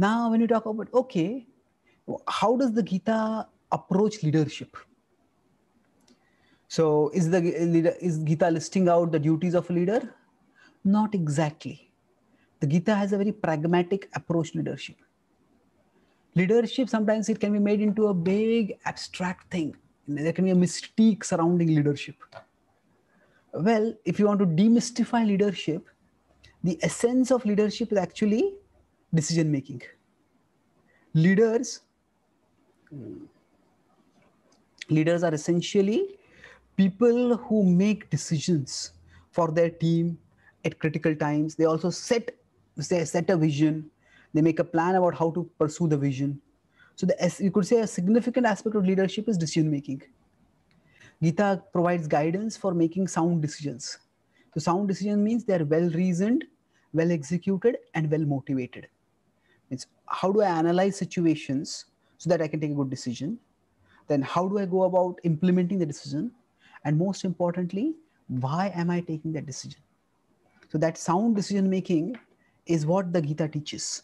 Now, when you talk about, okay, how does the Gita approach leadership? So, is the is Gita listing out the duties of a leader? Not exactly. The Gita has a very pragmatic approach to leadership. Leadership sometimes it can be made into a big abstract thing. There can be a mystique surrounding leadership. Well, if you want to demystify leadership, the essence of leadership is actually decision making. Leaders, leaders are essentially people who make decisions for their team at critical times. They also set they set a vision. They make a plan about how to pursue the vision. So the, you could say a significant aspect of leadership is decision making. Gita provides guidance for making sound decisions. So sound decision means they are well reasoned, well executed, and well motivated. It's how do I analyze situations so that I can take a good decision? Then how do I go about implementing the decision? And most importantly, why am I taking that decision? So that sound decision making is what the Gita teaches.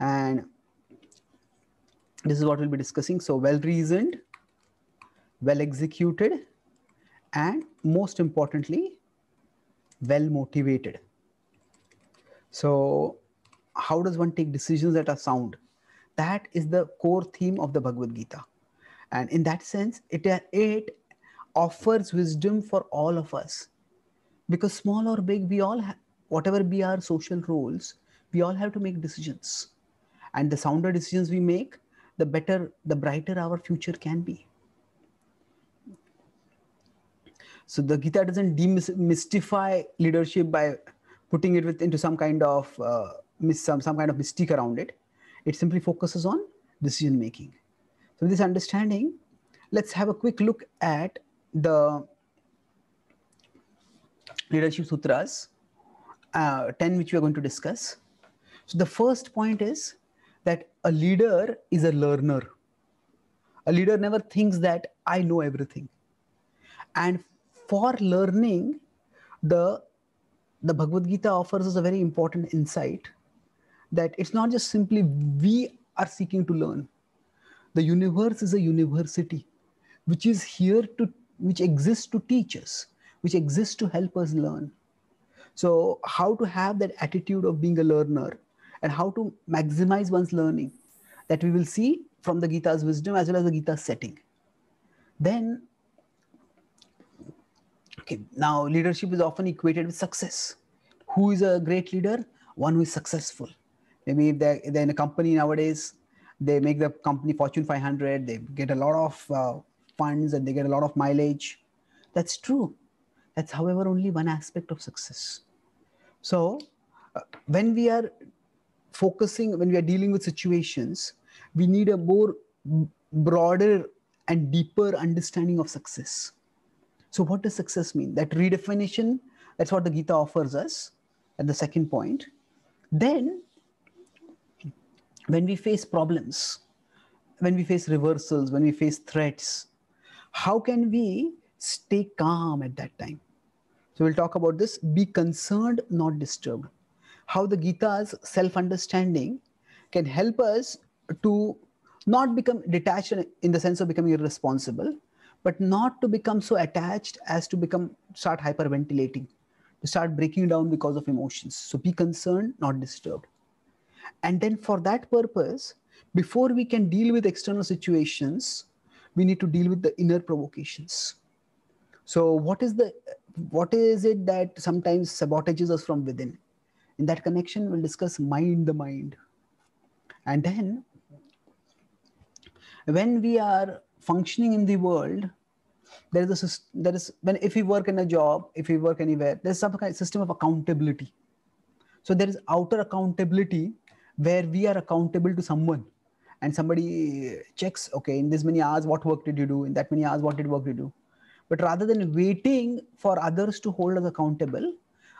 And this is what we'll be discussing. So well reasoned, well executed, and most importantly, well motivated. So how does one take decisions that are sound? That is the core theme of the Bhagavad Gita. And in that sense, it, it offers wisdom for all of us. Because small or big, we all, ha- whatever be our social roles, we all have to make decisions. And the sounder decisions we make, the better, the brighter our future can be. So the Gita doesn't demystify leadership by putting it with, into some kind of uh, some, some kind of mystique around it. It simply focuses on decision making. So, with this understanding, let's have a quick look at the leadership sutras, uh, 10 which we are going to discuss. So, the first point is that a leader is a learner. A leader never thinks that I know everything. And for learning, the, the Bhagavad Gita offers us a very important insight that it's not just simply we are seeking to learn. The universe is a university which is here to, which exists to teach us, which exists to help us learn. So, how to have that attitude of being a learner and how to maximize one's learning that we will see from the Gita's wisdom as well as the Gita's setting. Then, okay, now leadership is often equated with success. Who is a great leader? One who is successful maybe if they're, they're in a company nowadays they make the company fortune 500 they get a lot of uh, funds and they get a lot of mileage that's true that's however only one aspect of success so uh, when we are focusing when we are dealing with situations we need a more broader and deeper understanding of success so what does success mean that redefinition that's what the gita offers us at the second point then when we face problems, when we face reversals, when we face threats, how can we stay calm at that time? So we'll talk about this. Be concerned, not disturbed. How the Gita's self understanding can help us to not become detached in the sense of becoming irresponsible, but not to become so attached as to become start hyperventilating, to start breaking down because of emotions. So be concerned, not disturbed. And then for that purpose, before we can deal with external situations, we need to deal with the inner provocations. So what is the what is it that sometimes sabotages us from within? In that connection, we'll discuss mind the mind. And then when we are functioning in the world, there is a there is when if we work in a job, if we work anywhere, there's some kind of system of accountability. So there is outer accountability where we are accountable to someone and somebody checks okay in this many hours what work did you do in that many hours what did work you do but rather than waiting for others to hold us accountable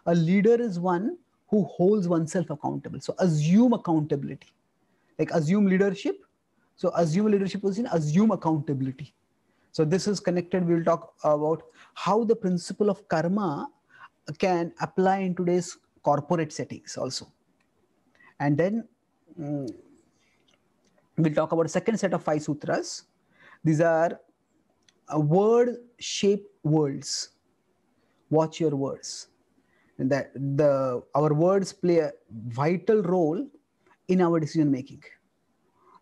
a leader is one who holds oneself accountable so assume accountability like assume leadership so assume leadership position assume accountability so this is connected we will talk about how the principle of karma can apply in today's corporate settings also and then um, we'll talk about a second set of five sutras. These are uh, word shape words. Watch your words. and That the our words play a vital role in our decision making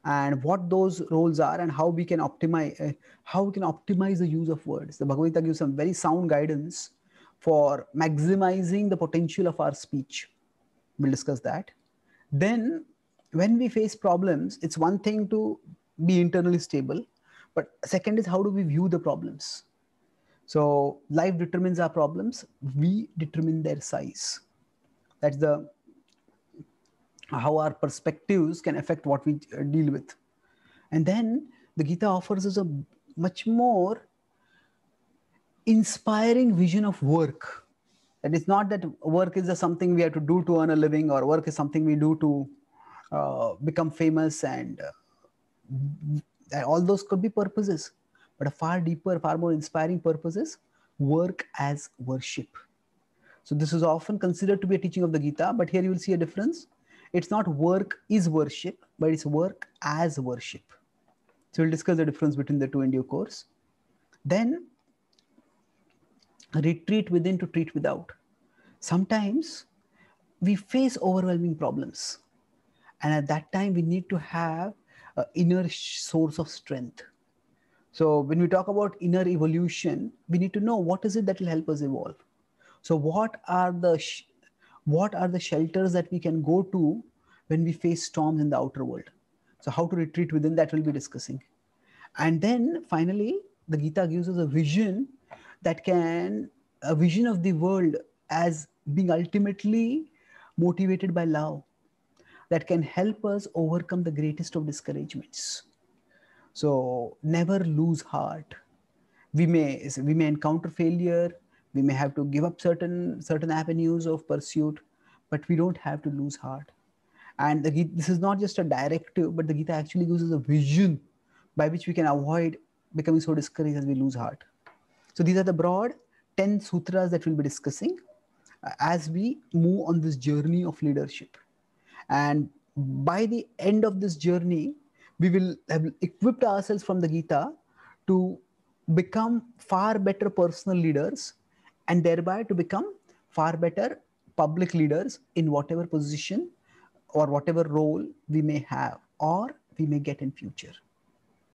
and what those roles are and how we can optimize uh, how we can optimize the use of words the bhagavad gita gives some very sound guidance for maximizing the potential of our speech we'll discuss that then when we face problems it's one thing to be internally stable but second is how do we view the problems so life determines our problems we determine their size that's the how our perspectives can affect what we uh, deal with and then the gita offers us a much more inspiring vision of work that it's not that work is something we have to do to earn a living or work is something we do to uh, become famous and uh, all those could be purposes but a far deeper far more inspiring purposes, work as worship so this is often considered to be a teaching of the gita but here you will see a difference it's not work is worship but it's work as worship so we'll discuss the difference between the two in due course then retreat within to treat without. Sometimes we face overwhelming problems. And at that time, we need to have an inner source of strength. So when we talk about inner evolution, we need to know what is it that will help us evolve. So what are the sh- what are the shelters that we can go to when we face storms in the outer world? So how to retreat within that we'll be discussing. And then finally, the Gita gives us a vision that can a vision of the world as being ultimately motivated by love that can help us overcome the greatest of discouragements so never lose heart we may we may encounter failure we may have to give up certain certain avenues of pursuit but we don't have to lose heart and the, this is not just a directive but the gita actually gives us a vision by which we can avoid becoming so discouraged as we lose heart so these are the broad 10 sutras that we'll be discussing uh, as we move on this journey of leadership. And by the end of this journey, we will have equipped ourselves from the Gita to become far better personal leaders and thereby to become far better public leaders in whatever position or whatever role we may have or we may get in future.